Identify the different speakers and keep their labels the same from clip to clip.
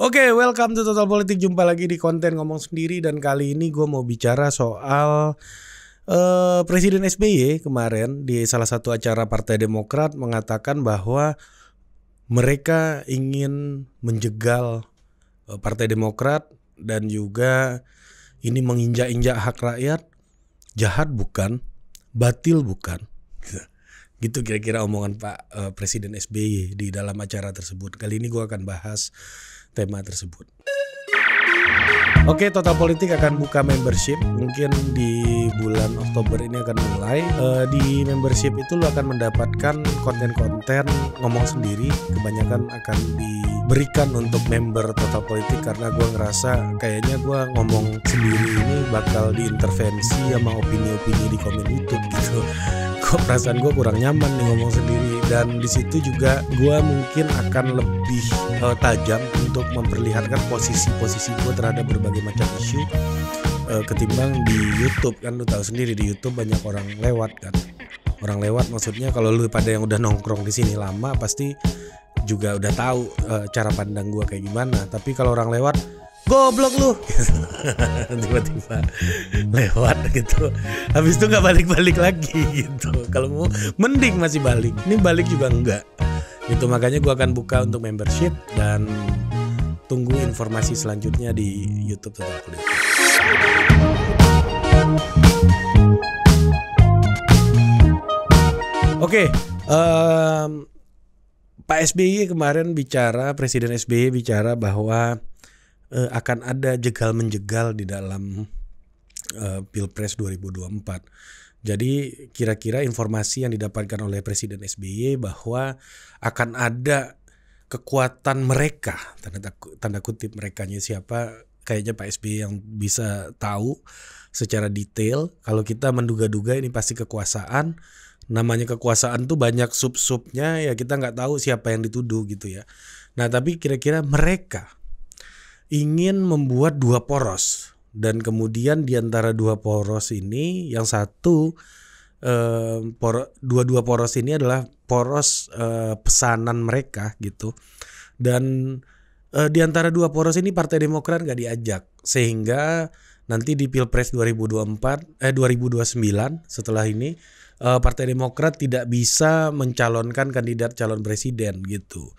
Speaker 1: Oke, okay, welcome to Total Politik. Jumpa lagi di konten ngomong sendiri dan kali ini gue mau bicara soal uh, Presiden SBY kemarin di salah satu acara Partai Demokrat mengatakan bahwa mereka ingin menjegal eh, Partai Demokrat dan juga ini menginjak-injak hak rakyat. Jahat bukan, batil bukan. Gitu. Gitu kira-kira omongan Pak uh, Presiden SBY di dalam acara tersebut. Kali ini gue akan bahas tema tersebut. Oke, okay, Total Politik akan buka membership. Mungkin di bulan Oktober ini akan mulai. E, di membership itu lo akan mendapatkan konten-konten ngomong sendiri. Kebanyakan akan diberikan untuk member Total Politik karena gue ngerasa kayaknya gue ngomong sendiri ini bakal diintervensi sama opini-opini di komen YouTube gitu kok perasaan gue kurang nyaman nih ngomong sendiri dan di situ juga gue mungkin akan lebih uh, tajam untuk memperlihatkan posisi-posisi gue terhadap berbagai macam isu uh, ketimbang di YouTube kan lu tahu sendiri di YouTube banyak orang lewat kan orang lewat maksudnya kalau lu pada yang udah nongkrong di sini lama pasti juga udah tahu uh, cara pandang gue kayak gimana tapi kalau orang lewat goblok lu tiba-tiba lewat gitu habis itu nggak balik-balik lagi gitu kalau mau mending masih balik ini balik juga enggak itu makanya gua akan buka untuk membership dan tunggu informasi selanjutnya di YouTube Total Kulit. Oke, um, Pak SBY kemarin bicara, Presiden SBY bicara bahwa eh, akan ada jegal menjegal di dalam eh, Pilpres 2024. Jadi kira-kira informasi yang didapatkan oleh Presiden SBY bahwa akan ada kekuatan mereka tanda tanda kutip mereka siapa kayaknya Pak SBY yang bisa tahu secara detail kalau kita menduga-duga ini pasti kekuasaan namanya kekuasaan tuh banyak sub-subnya ya kita nggak tahu siapa yang dituduh gitu ya nah tapi kira-kira mereka ingin membuat dua poros dan kemudian di antara dua poros ini yang satu eh, por, dua-dua poros ini adalah poros eh, pesanan mereka gitu dan eh, di antara dua poros ini Partai Demokrat nggak diajak sehingga nanti di Pilpres 2024 eh 2029 setelah ini eh, Partai Demokrat tidak bisa mencalonkan kandidat calon presiden gitu.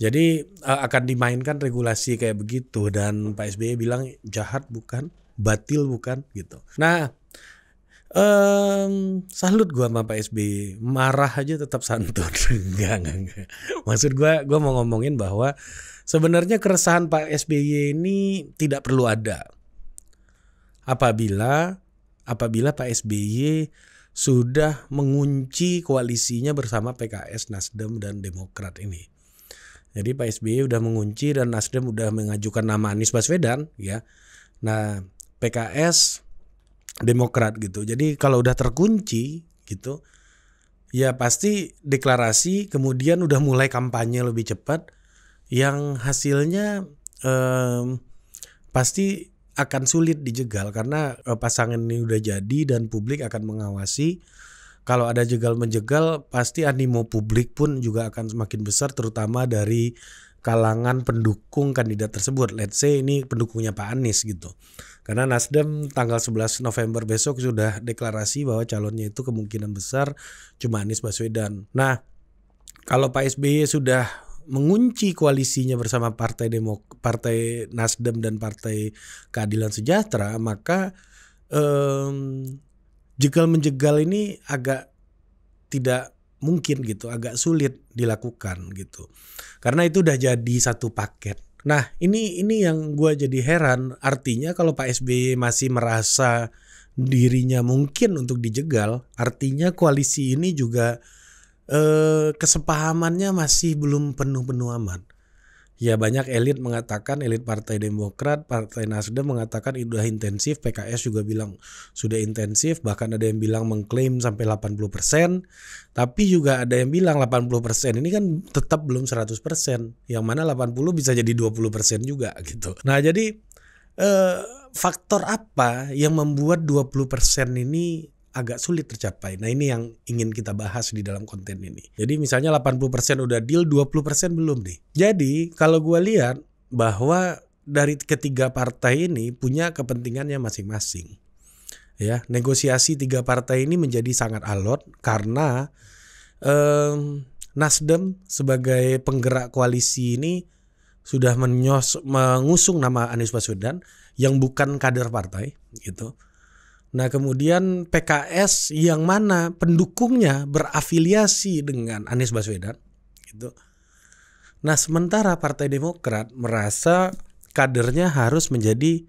Speaker 1: Jadi uh, akan dimainkan regulasi kayak begitu dan Pak SBY bilang jahat bukan, batil bukan gitu. Nah, um, salut gua sama Pak SBY. Marah aja tetap santun. enggak, enggak, enggak. Maksud gua gua mau ngomongin bahwa sebenarnya keresahan Pak SBY ini tidak perlu ada. Apabila apabila Pak SBY sudah mengunci koalisinya bersama PKS, Nasdem dan Demokrat ini. Jadi Pak SBY udah mengunci dan Nasdem udah mengajukan nama Anies Baswedan ya. Nah, PKS Demokrat gitu. Jadi kalau udah terkunci gitu ya pasti deklarasi kemudian udah mulai kampanye lebih cepat yang hasilnya eh, pasti akan sulit dijegal karena eh, pasangan ini udah jadi dan publik akan mengawasi kalau ada jegal menjegal pasti animo publik pun juga akan semakin besar terutama dari kalangan pendukung kandidat tersebut. Let's say ini pendukungnya Pak Anies gitu. Karena Nasdem tanggal 11 November besok sudah deklarasi bahwa calonnya itu kemungkinan besar cuma Anies Baswedan. Nah, kalau Pak SBY sudah mengunci koalisinya bersama Partai Demo Partai Nasdem dan Partai Keadilan Sejahtera, maka um, jegal menjegal ini agak tidak mungkin gitu, agak sulit dilakukan gitu. Karena itu udah jadi satu paket. Nah, ini ini yang gue jadi heran. Artinya kalau Pak SBY masih merasa dirinya mungkin untuk dijegal, artinya koalisi ini juga eh, kesepahamannya masih belum penuh-penuh aman ya banyak elit mengatakan elit Partai Demokrat, Partai Nasdem mengatakan sudah intensif, PKS juga bilang sudah intensif, bahkan ada yang bilang mengklaim sampai 80%, tapi juga ada yang bilang 80% ini kan tetap belum 100%, yang mana 80 bisa jadi 20% juga gitu. Nah, jadi eh, faktor apa yang membuat 20% ini agak sulit tercapai. Nah ini yang ingin kita bahas di dalam konten ini. Jadi misalnya 80% udah deal, 20% belum nih. Jadi kalau gue lihat bahwa dari ketiga partai ini punya kepentingannya masing-masing. Ya, negosiasi tiga partai ini menjadi sangat alot karena eh, Nasdem sebagai penggerak koalisi ini sudah menyos, mengusung nama Anies Baswedan yang bukan kader partai gitu Nah, kemudian PKS yang mana pendukungnya berafiliasi dengan Anies Baswedan gitu. Nah, sementara Partai Demokrat merasa kadernya harus menjadi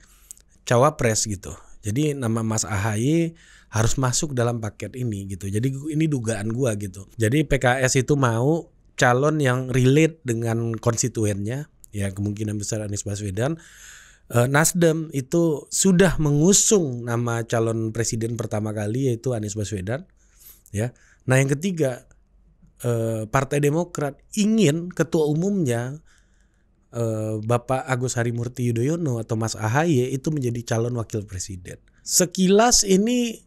Speaker 1: cawapres gitu. Jadi nama Mas Ahaye harus masuk dalam paket ini gitu. Jadi ini dugaan gua gitu. Jadi PKS itu mau calon yang relate dengan konstituennya ya kemungkinan besar Anies Baswedan Eh, Nasdem itu sudah mengusung nama calon presiden pertama kali yaitu Anies Baswedan ya. Nah, yang ketiga eh, Partai Demokrat ingin ketua umumnya eh, Bapak Agus Harimurti Yudhoyono atau Mas Ahaye itu menjadi calon wakil presiden. Sekilas ini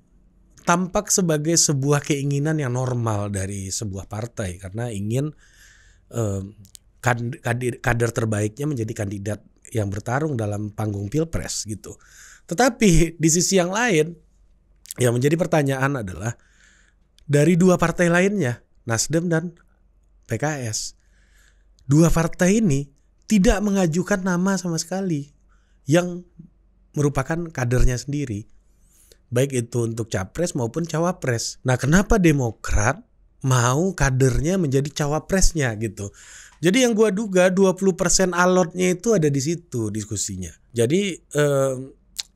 Speaker 1: tampak sebagai sebuah keinginan yang normal dari sebuah partai karena ingin kader terbaiknya menjadi kandidat yang bertarung dalam panggung pilpres gitu. Tetapi di sisi yang lain yang menjadi pertanyaan adalah dari dua partai lainnya, Nasdem dan PKS, dua partai ini tidak mengajukan nama sama sekali yang merupakan kadernya sendiri. Baik itu untuk capres maupun cawapres. Nah, kenapa Demokrat mau kadernya menjadi cawapresnya gitu? Jadi yang gua duga 20% alotnya itu ada di situ diskusinya. Jadi eh,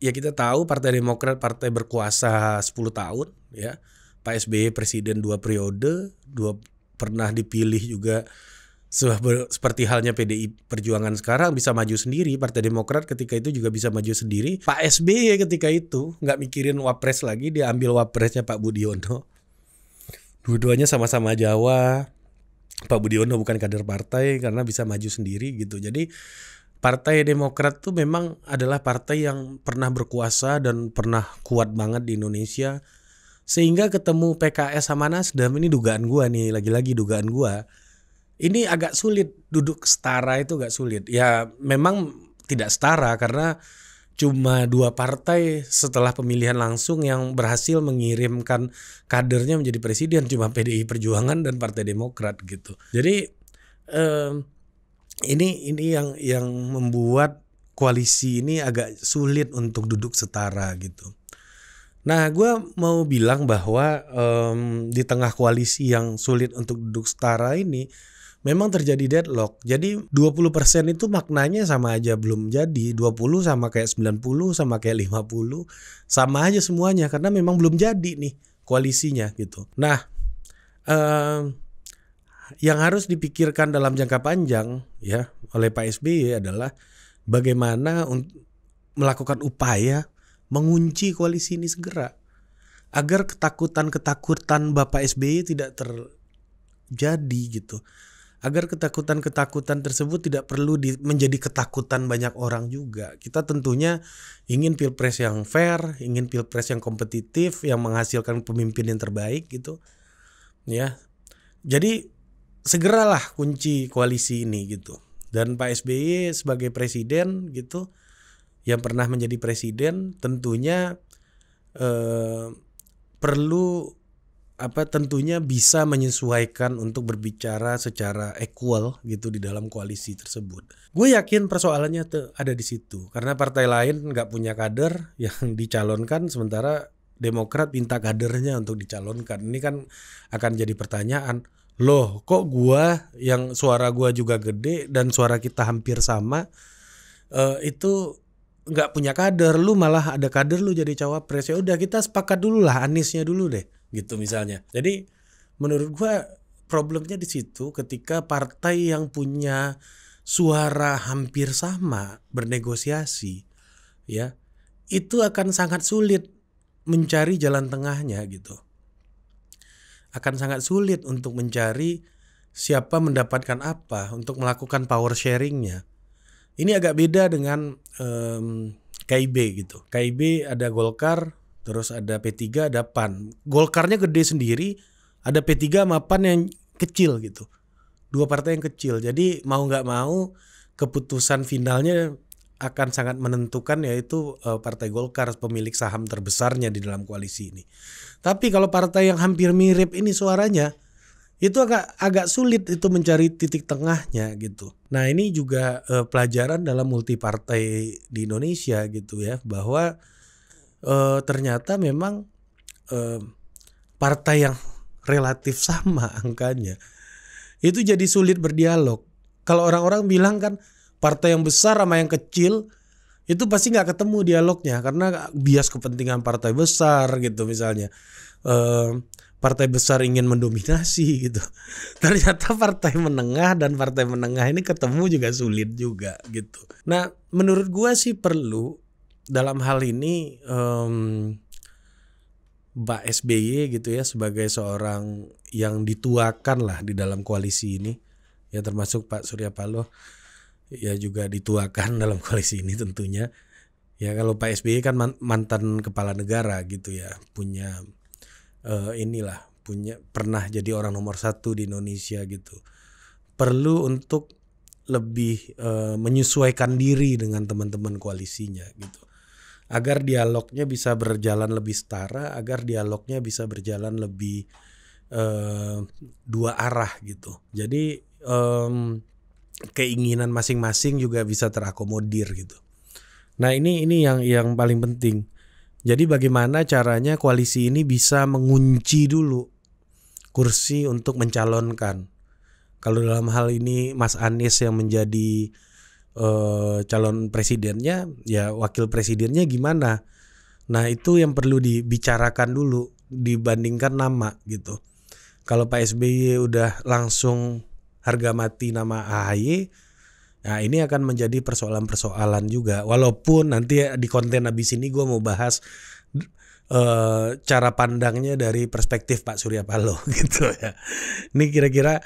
Speaker 1: ya kita tahu Partai Demokrat partai berkuasa 10 tahun ya. Pak SBY e presiden dua periode, dua pernah dipilih juga seperti halnya PDI Perjuangan sekarang bisa maju sendiri, Partai Demokrat ketika itu juga bisa maju sendiri. Pak SBY e ketika itu nggak mikirin wapres lagi, dia ambil wapresnya Pak Budiono. Dua-duanya sama-sama Jawa, Pak Budiono bukan kader partai karena bisa maju sendiri gitu. Jadi Partai Demokrat tuh memang adalah partai yang pernah berkuasa dan pernah kuat banget di Indonesia. Sehingga ketemu PKS sama Nasdem ini dugaan gua nih, lagi-lagi dugaan gua. Ini agak sulit duduk setara itu agak sulit. Ya memang tidak setara karena cuma dua partai setelah pemilihan langsung yang berhasil mengirimkan kadernya menjadi presiden cuma PDI Perjuangan dan Partai Demokrat gitu. Jadi eh, ini ini yang yang membuat koalisi ini agak sulit untuk duduk setara gitu. Nah, gue mau bilang bahwa eh, di tengah koalisi yang sulit untuk duduk setara ini, memang terjadi deadlock. Jadi 20% itu maknanya sama aja belum jadi. 20 sama kayak 90 sama kayak 50 sama aja semuanya karena memang belum jadi nih koalisinya gitu. Nah, um, yang harus dipikirkan dalam jangka panjang ya oleh Pak SBY adalah bagaimana melakukan upaya mengunci koalisi ini segera agar ketakutan-ketakutan Bapak SBY tidak terjadi gitu agar ketakutan-ketakutan tersebut tidak perlu di, menjadi ketakutan banyak orang juga. Kita tentunya ingin pilpres yang fair, ingin pilpres yang kompetitif, yang menghasilkan pemimpin yang terbaik gitu. Ya. Jadi segeralah kunci koalisi ini gitu. Dan Pak SBY sebagai presiden gitu yang pernah menjadi presiden tentunya eh, perlu apa tentunya bisa menyesuaikan untuk berbicara secara equal gitu di dalam koalisi tersebut. Gue yakin persoalannya tuh ada di situ karena partai lain nggak punya kader yang dicalonkan sementara Demokrat minta kadernya untuk dicalonkan. Ini kan akan jadi pertanyaan. Loh, kok gua yang suara gua juga gede dan suara kita hampir sama uh, itu nggak punya kader, lu malah ada kader lu jadi cawapres. Ya udah kita sepakat dulu lah Anisnya dulu deh gitu misalnya. Jadi menurut gua problemnya di situ ketika partai yang punya suara hampir sama bernegosiasi ya itu akan sangat sulit mencari jalan tengahnya gitu. Akan sangat sulit untuk mencari siapa mendapatkan apa untuk melakukan power sharingnya. Ini agak beda dengan um, mmm, KIB gitu. KIB ada Golkar, terus ada P3 ada PAN. Golkarnya gede sendiri, ada P3 sama PAN yang kecil gitu. Dua partai yang kecil. Jadi mau nggak mau keputusan finalnya akan sangat menentukan yaitu eh, partai Golkar pemilik saham terbesarnya di dalam koalisi ini. Tapi kalau partai yang hampir mirip ini suaranya itu agak agak sulit itu mencari titik tengahnya gitu. Nah, ini juga uh, pelajaran dalam multi partai di Indonesia gitu ya bahwa uh, ternyata memang uh, partai yang relatif sama angkanya itu jadi sulit berdialog. Kalau orang-orang bilang kan partai yang besar sama yang kecil itu pasti nggak ketemu dialognya karena bias kepentingan partai besar gitu misalnya e, partai besar ingin mendominasi gitu ternyata partai menengah dan partai menengah ini ketemu juga sulit juga gitu nah menurut gua sih perlu dalam hal ini um, Pak SBY gitu ya sebagai seorang yang dituakan lah di dalam koalisi ini ya termasuk Pak Surya Paloh ya juga dituakan dalam koalisi ini tentunya ya kalau Pak SBY kan mantan kepala negara gitu ya punya uh, inilah punya pernah jadi orang nomor satu di Indonesia gitu perlu untuk lebih uh, menyesuaikan diri dengan teman-teman koalisinya gitu agar dialognya bisa berjalan lebih setara, agar dialognya bisa berjalan lebih uh, dua arah gitu. Jadi um, keinginan masing-masing juga bisa terakomodir gitu. Nah ini ini yang yang paling penting. Jadi bagaimana caranya koalisi ini bisa mengunci dulu kursi untuk mencalonkan. Kalau dalam hal ini Mas Anies yang menjadi uh, calon presidennya, ya wakil presidennya gimana. Nah itu yang perlu dibicarakan dulu dibandingkan nama gitu. Kalau Pak SBY udah langsung harga mati nama AHY, nah ini akan menjadi persoalan-persoalan juga. Walaupun nanti di konten habis ini gue mau bahas uh, cara pandangnya dari perspektif Pak Surya Paloh gitu ya. Ini kira-kira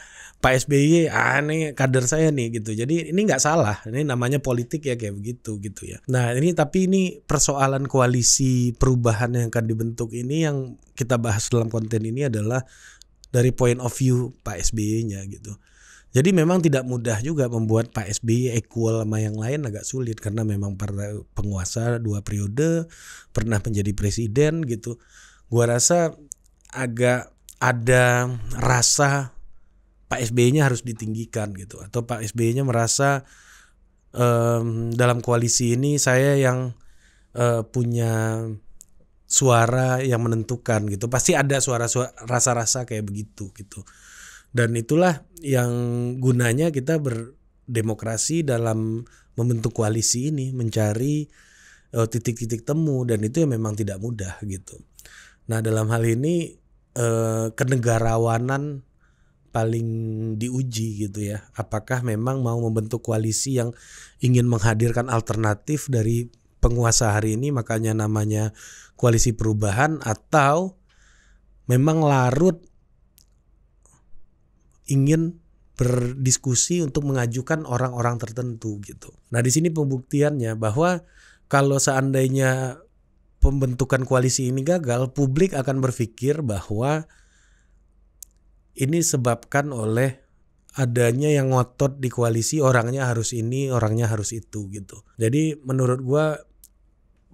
Speaker 1: Pak SBY ah kader saya nih gitu jadi ini nggak salah ini namanya politik ya kayak begitu gitu ya nah ini tapi ini persoalan koalisi perubahan yang akan dibentuk ini yang kita bahas dalam konten ini adalah dari point of view Pak SBY-nya gitu jadi memang tidak mudah juga membuat Pak SBY equal sama yang lain agak sulit karena memang para penguasa dua periode pernah menjadi presiden gitu. Gua rasa agak ada rasa Pak SBY-nya harus ditinggikan gitu atau Pak SBY-nya merasa um, dalam koalisi ini saya yang uh, punya suara yang menentukan gitu pasti ada suara rasa-rasa kayak begitu gitu dan itulah yang gunanya kita berdemokrasi dalam membentuk koalisi ini mencari eh, titik-titik uh, temu dan itu ya memang tidak mudah gitu nah dalam hal ini uh, kenegarawanan paling diuji gitu ya. Apakah memang mau membentuk koalisi yang ingin menghadirkan alternatif dari penguasa hari ini makanya namanya koalisi perubahan atau memang larut ingin berdiskusi untuk mengajukan orang-orang tertentu gitu. Nah, di sini pembuktiannya bahwa kalau seandainya pembentukan koalisi ini gagal, publik akan berpikir bahwa ini sebabkan oleh adanya yang ngotot di koalisi orangnya harus ini orangnya harus itu gitu jadi menurut gue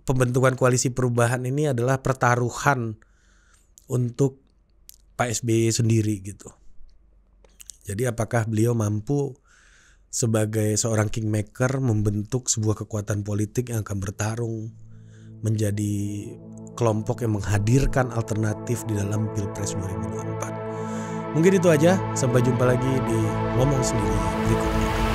Speaker 1: pembentukan koalisi perubahan ini adalah pertaruhan untuk Pak SBY sendiri gitu jadi apakah beliau mampu sebagai seorang kingmaker membentuk sebuah kekuatan politik yang akan bertarung menjadi kelompok yang menghadirkan alternatif di dalam Pilpres 2024. Mungkin itu aja, sampai jumpa lagi di Ngomong Sendiri berikutnya.